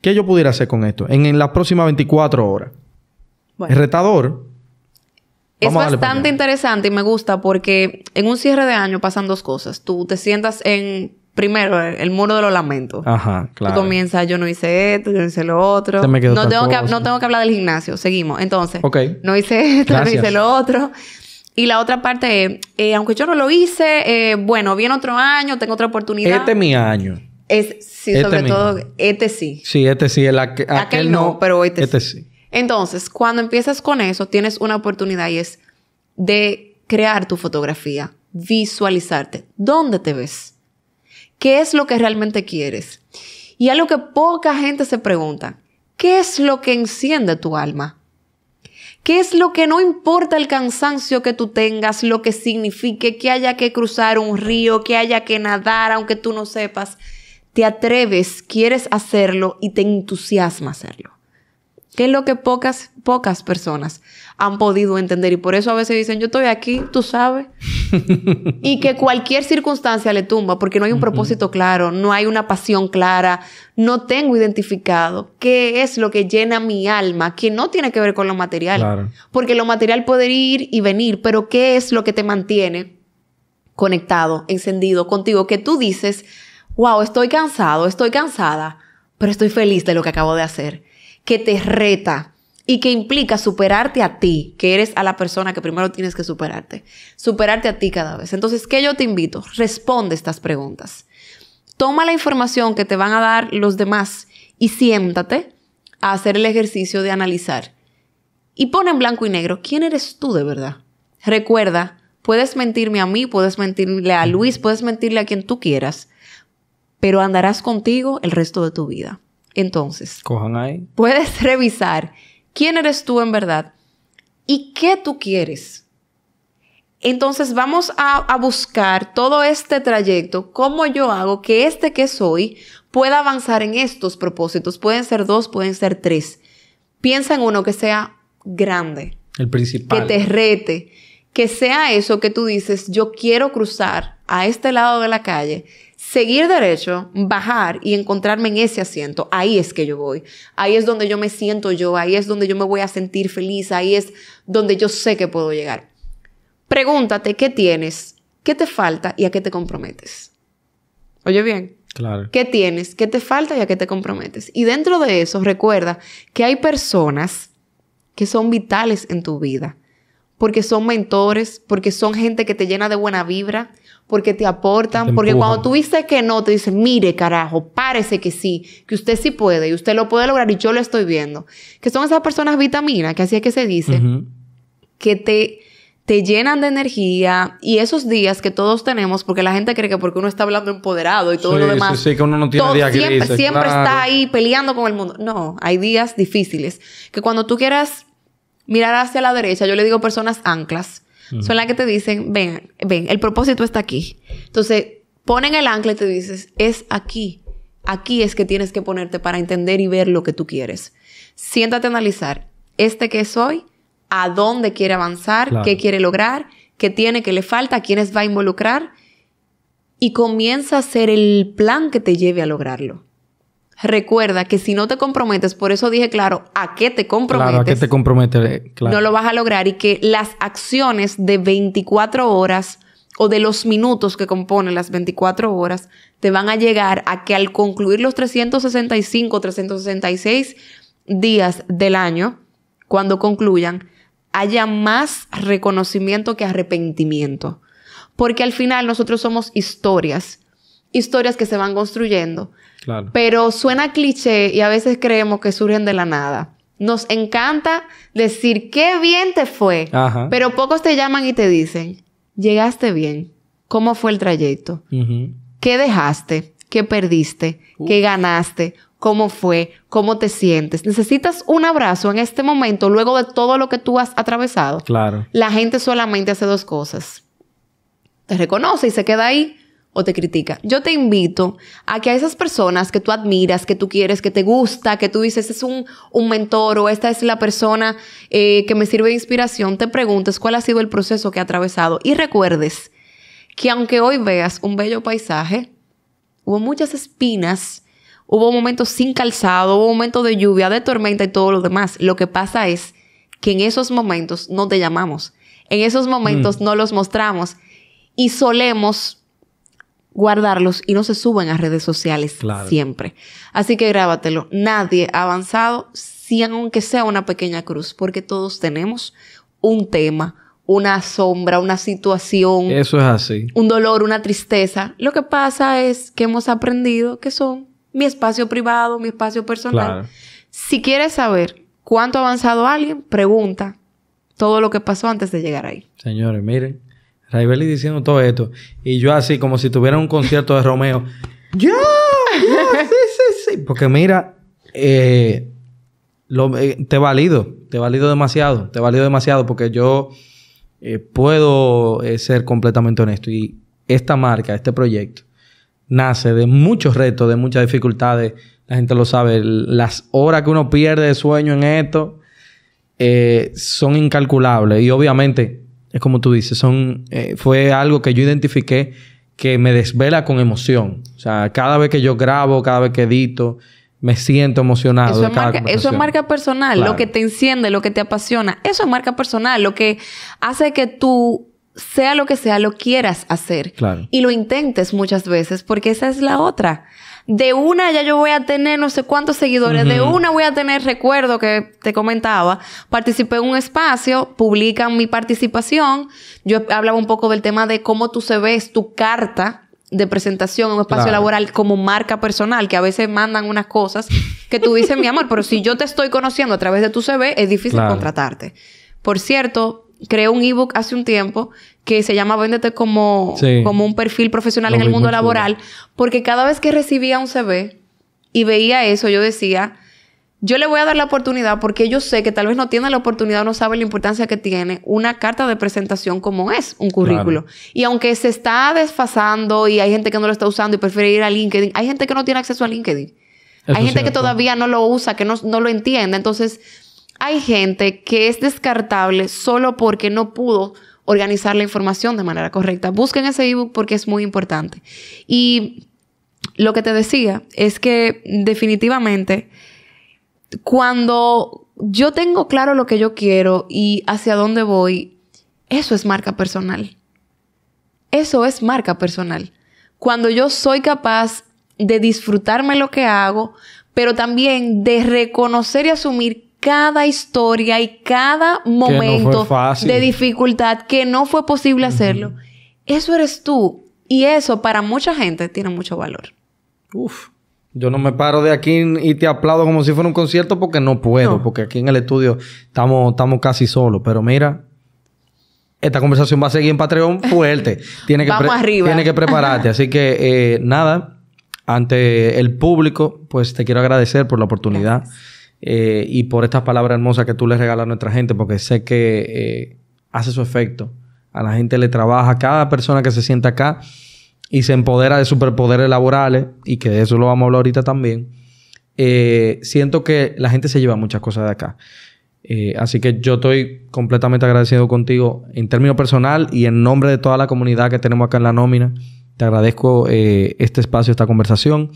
¿Qué yo pudiera hacer con esto en, las próximas 24 horas? retador. Es bastante
interesante y me gusta porque en un cierre de año pasan dos cosas. Tú te sientas en primero el muro de los lamentos.
Ajá, claro. Tú
comienzas, yo no hice esto, yo no hice lo otro. no, tengo que, hablar del gimnasio, seguimos. Entonces, okay. no hice esto, no hice lo otro. Y la otra parte es, eh, aunque yo no lo hice, eh, bueno, viene otro año, tengo otra oportunidad. Este es
mi año.
Es, sí, este sobre todo, este sí.
Sí, este sí, es aquel, no, pero este, este sí.
Entonces, cuando empiezas con eso, tienes una oportunidad y es de crear tu fotografía, visualizarte. ¿Dónde te ves? ¿Qué es lo que realmente quieres? Y algo que poca gente se pregunta, ¿qué es lo que enciende tu alma? ¿Qué es lo que no importa el cansancio que tú tengas, lo que signifique que haya que cruzar un río, que haya que nadar, aunque tú no sepas? Te atreves, quieres hacerlo y te entusiasma hacerlo que es lo que pocas, pocas personas han podido entender. Y por eso a veces dicen, yo estoy aquí, tú sabes. y que cualquier circunstancia le tumba, porque no hay un propósito claro, no hay una pasión clara, no tengo identificado qué es lo que llena mi alma, que no tiene que ver con lo material. Porque lo material puede ir y venir, pero qué es lo que te mantiene conectado, encendido contigo, que tú dices, wow, estoy cansado, estoy cansada, pero estoy feliz de lo que acabo de hacer que te reta y que implica superarte a ti, que eres a la persona que primero tienes que superarte, superarte a ti cada vez. Entonces, ¿qué yo te invito? Responde estas preguntas. Toma la información que te van a dar los demás y siéntate a hacer el ejercicio de analizar. Y pon en blanco y negro, ¿quién eres tú de verdad? Recuerda, puedes mentirme a mí, puedes mentirle a Luis, puedes mentirle a quien tú quieras, pero andarás contigo el resto de tu vida. Entonces, puedes revisar quién eres tú en verdad y qué tú quieres. Entonces vamos a, buscar todo este trayecto, cómo yo hago que este que soy pueda avanzar en estos propósitos. Pueden ser dos, pueden ser tres. Piensa en uno que sea grande.
El principal. Que te
rete. Que sea eso que tú dices, yo quiero cruzar a este lado de la calle seguir derecho, bajar y encontrarme en ese asiento, ahí es que yo voy. Ahí es donde yo me siento yo, ahí es donde yo me voy a sentir feliz, ahí es donde yo sé que puedo llegar. Pregúntate qué tienes, qué te falta y a qué te comprometes. Oye bien. Claro. ¿Qué tienes? ¿Qué te falta y a qué te comprometes? Y dentro de eso, recuerda que hay personas que son vitales en tu vida, porque son mentores, porque son gente que te llena de buena vibra, porque te aportan, porque cuando tú viste que no, te dicen, mire carajo, parece que sí, que usted sí puede y usted lo puede lograr y yo lo estoy viendo. Que son esas personas vitaminas, que así es que se dice, que te, te llenan de energía y esos días que todos tenemos, porque la gente cree que porque uno está hablando empoderado y todo lo demás, sí,
sí, que uno no tiene siempre, está
ahí peleando con el mundo. No, hay días difíciles, que cuando tú quieras mirar hacia la derecha, yo le digo personas anclas son las que te dicen, ven, ven, el propósito está aquí. Entonces, ponen el ancla y te dices, es aquí. Aquí es que tienes que ponerte para entender y ver lo que tú quieres. Siéntate a analizar, este que soy, a dónde quiere avanzar, qué quiere lograr, qué tiene, que le falta, a quiénes va a involucrar y comienza a hacer el plan que te lleve a lograrlo. Recuerda que si no te comprometes, por eso dije claro, a qué te comprometes. Claro, a qué te
comprometes, eh, No lo
vas a lograr y que las acciones de 24 horas o de los minutos que componen las 24 horas te van a llegar a que al concluir los 365, 366 días del año, cuando concluyan, haya más reconocimiento que arrepentimiento. Porque al final nosotros somos historias historias que se van construyendo. Claro. Pero suena cliché y a veces creemos que surgen de la nada. Nos encanta decir qué bien te fue, pero pocos te llaman y te dicen, llegaste bien, cómo fue el trayecto, qué dejaste, qué perdiste, qué ganaste, cómo fue, cómo te sientes. Necesitas un abrazo en este momento, luego de todo lo que tú has atravesado. Claro. La gente solamente hace dos cosas. Te reconoce y se queda ahí o te critica. Yo te invito a que a esas personas que tú admiras, que tú quieres, que te gusta, que tú dices, es un, un mentor o esta es la persona eh, que me sirve de inspiración, te preguntes cuál ha sido el proceso que ha atravesado y recuerdes que aunque hoy veas un bello paisaje, hubo muchas espinas, hubo momentos sin calzado, hubo momentos de lluvia, de tormenta y todo lo demás. Lo que pasa es que en esos momentos no te llamamos, en esos momentos mm. no los mostramos y solemos guardarlos y no se suben a redes sociales siempre. Así que grábatelo. Nadie ha avanzado, si aunque sea una pequeña cruz, porque todos tenemos un tema, una sombra, una situación. Eso es así. Un dolor, una tristeza. Lo que pasa es que hemos aprendido que son mi espacio privado, mi espacio personal. Si quieres saber cuánto ha avanzado alguien, pregunta todo lo que pasó antes de llegar ahí.
Señores, miren. Raibeli diciendo todo esto. Y yo así, como si tuviera un concierto de Romeo. ¡Yo! sí, sí, sí. Porque mira, eh, eh, te valido. Te valido demasiado. Te valido demasiado porque yo eh, puedo ser completamente honesto. Y esta marca, este proyecto, nace de muchos retos, de muchas dificultades. La gente lo sabe. Las horas que uno pierde de sueño en esto son incalculables. Y obviamente es como tú dices, son, eh, fue algo que yo identifiqué que me desvela con emoción. O sea, cada vez que yo grabo, cada vez que edito, me siento emocionado. Eso, es, marca, personal, lo que te
enciende, lo que te apasiona. Eso es marca personal, lo que hace que tú sea lo que sea, lo quieras hacer. Claro. Y lo intentes muchas veces, porque esa es la otra. De una ya yo voy a tener no sé cuántos seguidores, de una voy a tener recuerdo que te comentaba, participé en un espacio, publican mi participación, yo hablaba un poco del tema de cómo tú se ves, tu carta de presentación en un espacio laboral como marca personal, que a veces mandan unas cosas que tú dices, mi amor, pero si yo te estoy conociendo a través de tu CV, es difícil contratarte. Por cierto, creé un ebook hace un tiempo que se llama Véndete como, como un perfil profesional en el mundo laboral, porque cada vez que recibía un CV y veía eso, yo decía, yo le voy a dar la oportunidad porque yo sé que tal vez no tiene la oportunidad, no sabe la importancia que tiene una carta de presentación como es un currículo. Y aunque se está desfasando y hay gente que no lo está usando y prefiere ir a LinkedIn, hay gente que no tiene acceso a LinkedIn. hay gente que todavía no lo usa, que no, no lo entiende. Entonces, hay gente que es descartable solo porque no pudo organizar la información de manera correcta. Busquen ese ebook porque es muy importante. Y lo que te decía es que definitivamente cuando yo tengo claro lo que yo quiero y hacia dónde voy, eso es marca personal. Eso es marca personal. Cuando yo soy capaz de disfrutarme lo que hago, pero también de reconocer y asumir cada historia y cada momento de dificultad que no fue posible hacerlo. Eso eres tú. Y eso para mucha gente tiene mucho valor.
Uf. Yo no me paro de aquí y te aplaudo como si fuera un concierto porque no puedo, porque aquí en el estudio estamos, estamos casi solos. Pero mira, esta conversación va a seguir en Patreon fuerte. Tiene que arriba. Tiene que prepararte. Así que eh, nada, ante el público, pues te quiero agradecer por la oportunidad. Eh, y por estas palabras hermosas que tú le regalas a nuestra gente, porque sé que eh, hace su efecto. A la gente le trabaja, a cada persona que se sienta acá y se empodera de superpoderes laborales, y que de eso lo vamos a hablar ahorita también, eh, siento que la gente se lleva muchas cosas de acá. así que yo estoy completamente agradecido contigo en término personal y en nombre de toda la comunidad que tenemos acá en la nómina. Te agradezco este espacio, esta conversación.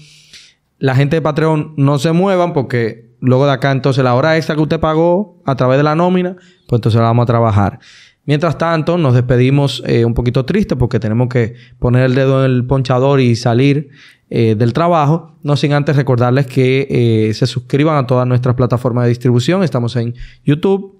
La gente de Patreon no se muevan porque luego de acá, entonces la hora extra que usted pagó a través de la nómina, pues entonces la vamos a trabajar. Mientras tanto, nos despedimos eh, un poquito triste porque tenemos que poner el dedo en el ponchador y salir eh, del trabajo, no sin antes recordarles que eh, se suscriban a todas nuestras plataformas de distribución. Estamos en YouTube,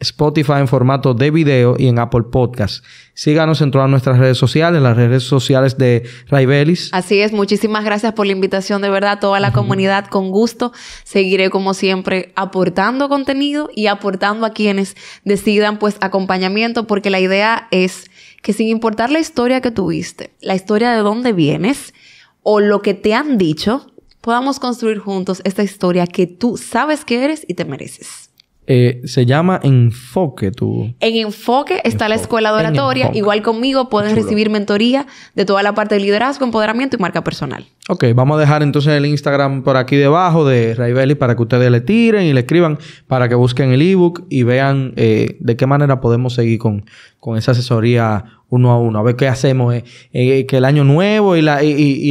Spotify en formato de video y en Apple Podcast. Síganos en todas nuestras redes sociales, en las redes sociales de Raibelis.
Así es, muchísimas gracias por la invitación, de verdad, toda la comunidad, con gusto. Seguiré como siempre aportando contenido y aportando a quienes decidan pues acompañamiento, porque la idea es que sin importar la historia que tuviste, la historia de dónde vienes o lo que te han dicho, podamos construir juntos esta historia que tú sabes que eres y te mereces.
Eh, se llama Enfoque, tú.
En Enfoque está la escuela de oratoria. Igual conmigo pueden recibir mentoría de toda la parte de liderazgo, empoderamiento y marca personal.
Ok, vamos a dejar entonces el Instagram por aquí debajo de Raibeli para que ustedes le tiren y le escriban para que busquen el ebook y vean eh, de qué manera podemos seguir con, con esa asesoría uno a uno, a ver qué hacemos, eh, eh, que el año nuevo y,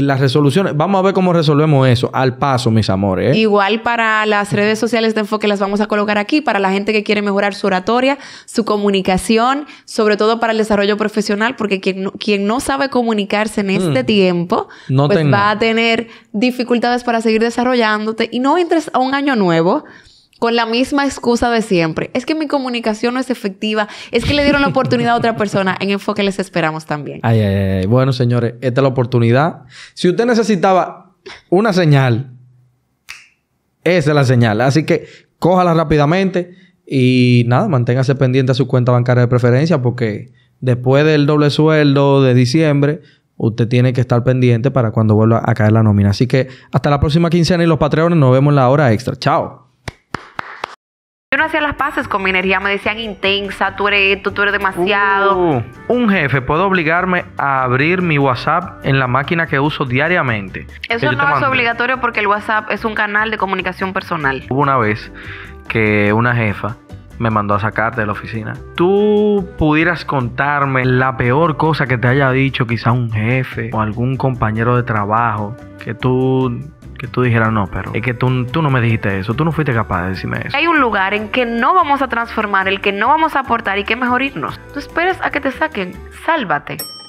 las resoluciones, vamos a ver cómo resolvemos eso, al paso, mis amores. ¿eh?
Igual para las redes sociales de enfoque las vamos a colocar aquí, para la gente que quiere mejorar su oratoria, su comunicación, sobre todo para el desarrollo profesional, porque quien no, sabe comunicarse en este mm. tiempo, pues va a tener dificultades para seguir desarrollándote y no entres a un año nuevo con la misma excusa de siempre. Es que mi comunicación no es efectiva, es que le dieron la oportunidad a otra persona. En Enfoque les esperamos también.
Ay, ay, ay. Bueno, señores, esta es la oportunidad. Si usted necesitaba una señal, esa es la señal. Así que cójala rápidamente y nada, manténgase pendiente a su cuenta bancaria de preferencia porque después del doble sueldo de diciembre, usted tiene que estar pendiente para cuando vuelva a caer la nómina. Así que hasta la próxima quincena y los patreones nos vemos en la hora extra. Chao.
Yo no hacía las paces con mi energía, me decían intensa, tú eres esto, tú eres demasiado.
Uh, un jefe puede obligarme a abrir mi WhatsApp en la máquina que uso diariamente. Eso no es
obligatorio porque el WhatsApp es un canal de
comunicación personal. Hubo una vez que una jefa me mandó a sacarte de la oficina. Tú pudieras contarme la peor cosa que te haya dicho quizá un jefe o algún compañero de trabajo que tú que tú dijeras, no, pero es que tú, tú no me dijiste eso, tú no fuiste capaz de decirme eso.
Hay un lugar en que no vamos a transformar, el que no vamos a aportar
y que mejor irnos. Tú esperes a que te saquen, sálvate.